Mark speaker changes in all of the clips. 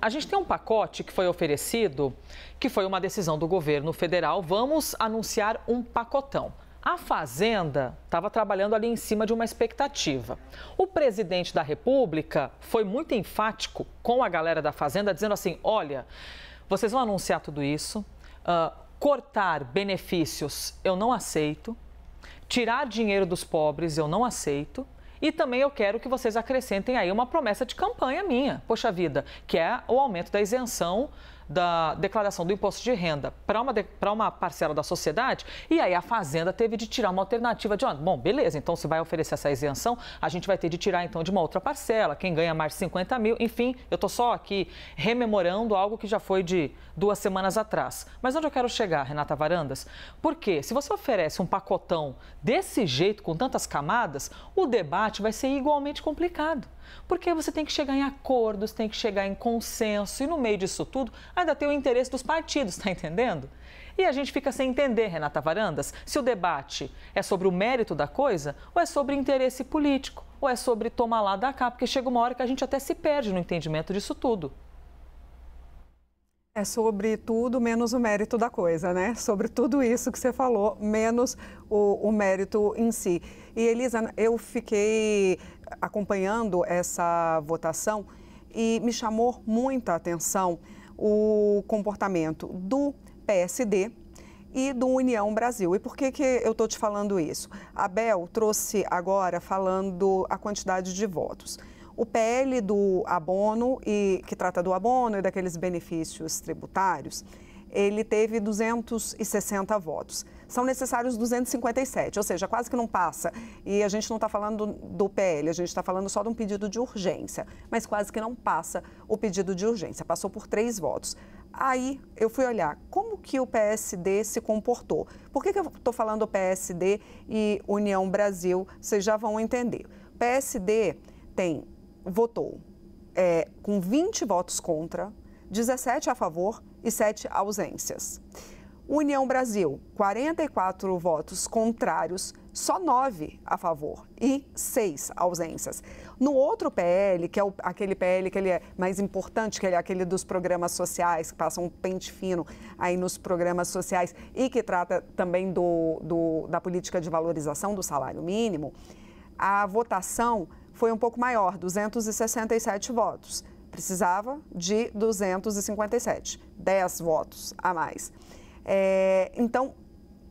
Speaker 1: a gente tem um pacote que foi oferecido, que foi uma decisão do governo federal. Vamos anunciar um pacotão. A Fazenda estava trabalhando ali em cima de uma expectativa. O presidente da República foi muito enfático com a galera da Fazenda, dizendo assim: olha, vocês vão anunciar tudo isso, uh, cortar benefícios eu não aceito, tirar dinheiro dos pobres eu não aceito e também eu quero que vocês acrescentem aí uma promessa de campanha minha, poxa vida, que é o aumento da isenção da declaração do imposto de renda para uma, uma parcela da sociedade e aí a Fazenda teve de tirar uma alternativa de, ó, bom, beleza, então se vai oferecer essa isenção, a gente vai ter de tirar então de uma outra parcela, quem ganha mais 50 mil, enfim, eu estou só aqui rememorando algo que já foi de duas semanas atrás. Mas onde eu quero chegar, Renata Varandas? Porque se você oferece um pacotão desse jeito, com tantas camadas, o debate vai ser igualmente complicado. Porque você tem que chegar em acordos, tem que chegar em consenso e no meio disso tudo ainda tem o interesse dos partidos, tá entendendo? E a gente fica sem entender, Renata Varandas, se o debate é sobre o mérito da coisa ou é sobre interesse político, ou é sobre tomar lá da cá, porque chega uma hora que a gente até se perde no entendimento disso tudo.
Speaker 2: É sobre tudo menos o mérito da coisa, né? Sobre tudo isso que você falou, menos o, o mérito em si. E Elisa, eu fiquei acompanhando essa votação e me chamou muita atenção o comportamento do PSD e do União Brasil. E por que, que eu estou te falando isso? A Bel trouxe agora falando a quantidade de votos. O PL do abono, e, que trata do abono e daqueles benefícios tributários, ele teve 260 votos. São necessários 257, ou seja, quase que não passa. E a gente não está falando do PL, a gente está falando só de um pedido de urgência, mas quase que não passa o pedido de urgência. Passou por três votos. Aí eu fui olhar como que o PSD se comportou. Por que, que eu estou falando PSD e União Brasil? Vocês já vão entender. O PSD tem votou é, com 20 votos contra, 17 a favor e 7 ausências. União Brasil, 44 votos contrários, só 9 a favor e 6 ausências. No outro PL, que é o, aquele PL que ele é mais importante, que ele é aquele dos programas sociais, que passa um pente fino aí nos programas sociais e que trata também do, do da política de valorização do salário mínimo, a votação foi um pouco maior, 267 votos. Precisava de 257, 10 votos a mais. É, então,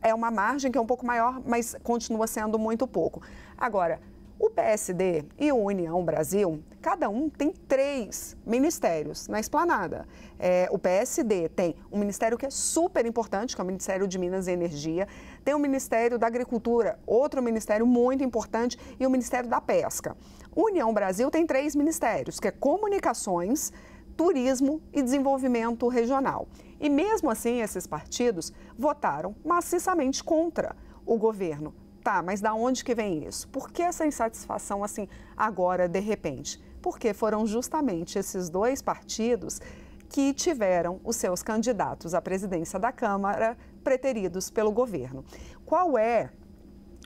Speaker 2: é uma margem que é um pouco maior, mas continua sendo muito pouco. Agora, o PSD e o União Brasil, cada um tem três ministérios na esplanada. É, o PSD tem um ministério que é super importante, que é o Ministério de Minas e Energia, tem o Ministério da Agricultura, outro ministério muito importante, e o Ministério da Pesca. União Brasil tem três ministérios, que é Comunicações, Turismo e Desenvolvimento Regional. E mesmo assim, esses partidos votaram maciçamente contra o governo Tá, mas da onde que vem isso? Por que essa insatisfação assim agora de repente? Porque foram justamente esses dois partidos que tiveram os seus candidatos à presidência da Câmara preteridos pelo governo. Qual é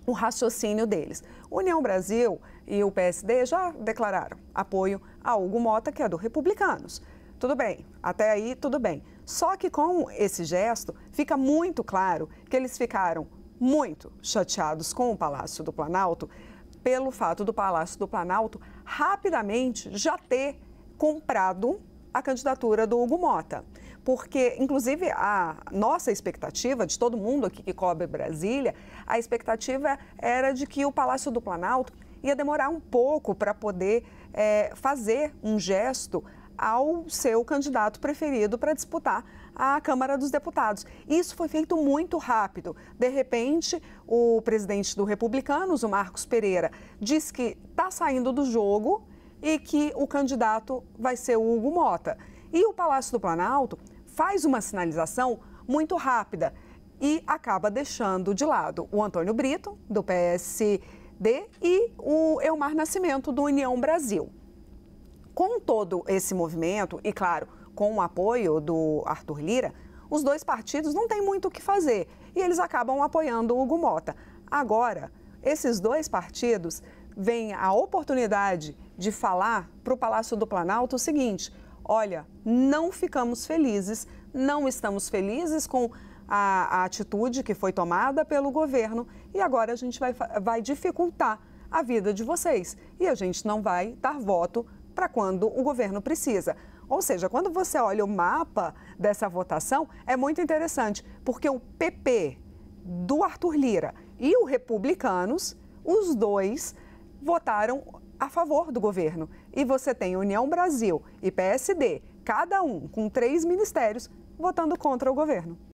Speaker 2: o raciocínio deles? União Brasil e o PSD já declararam apoio a Hugo Mota, que é do Republicanos. Tudo bem, até aí tudo bem. Só que com esse gesto fica muito claro que eles ficaram muito chateados com o Palácio do Planalto pelo fato do Palácio do Planalto rapidamente já ter comprado a candidatura do Hugo Mota. Porque, inclusive, a nossa expectativa, de todo mundo aqui que cobre Brasília, a expectativa era de que o Palácio do Planalto ia demorar um pouco para poder é, fazer um gesto ao seu candidato preferido para disputar a Câmara dos Deputados. Isso foi feito muito rápido. De repente, o presidente do Republicanos, o Marcos Pereira, diz que está saindo do jogo e que o candidato vai ser o Hugo Mota. E o Palácio do Planalto faz uma sinalização muito rápida e acaba deixando de lado o Antônio Brito, do PSD, e o Elmar Nascimento, do União Brasil. Com todo esse movimento, e claro, com o apoio do Arthur Lira, os dois partidos não têm muito o que fazer e eles acabam apoiando o Hugo Mota. Agora, esses dois partidos vêm a oportunidade de falar para o Palácio do Planalto o seguinte: olha, não ficamos felizes, não estamos felizes com a, a, atitude que foi tomada pelo governo e agora a gente vai, vai dificultar a vida de vocês e a gente não vai dar voto para quando o governo precisa. Ou seja, quando você olha o mapa dessa votação, é muito interessante, porque o PP do Arthur Lira e o Republicanos, os dois votaram a favor do governo. E você tem União Brasil e PSD, cada um com três ministérios, votando contra o governo.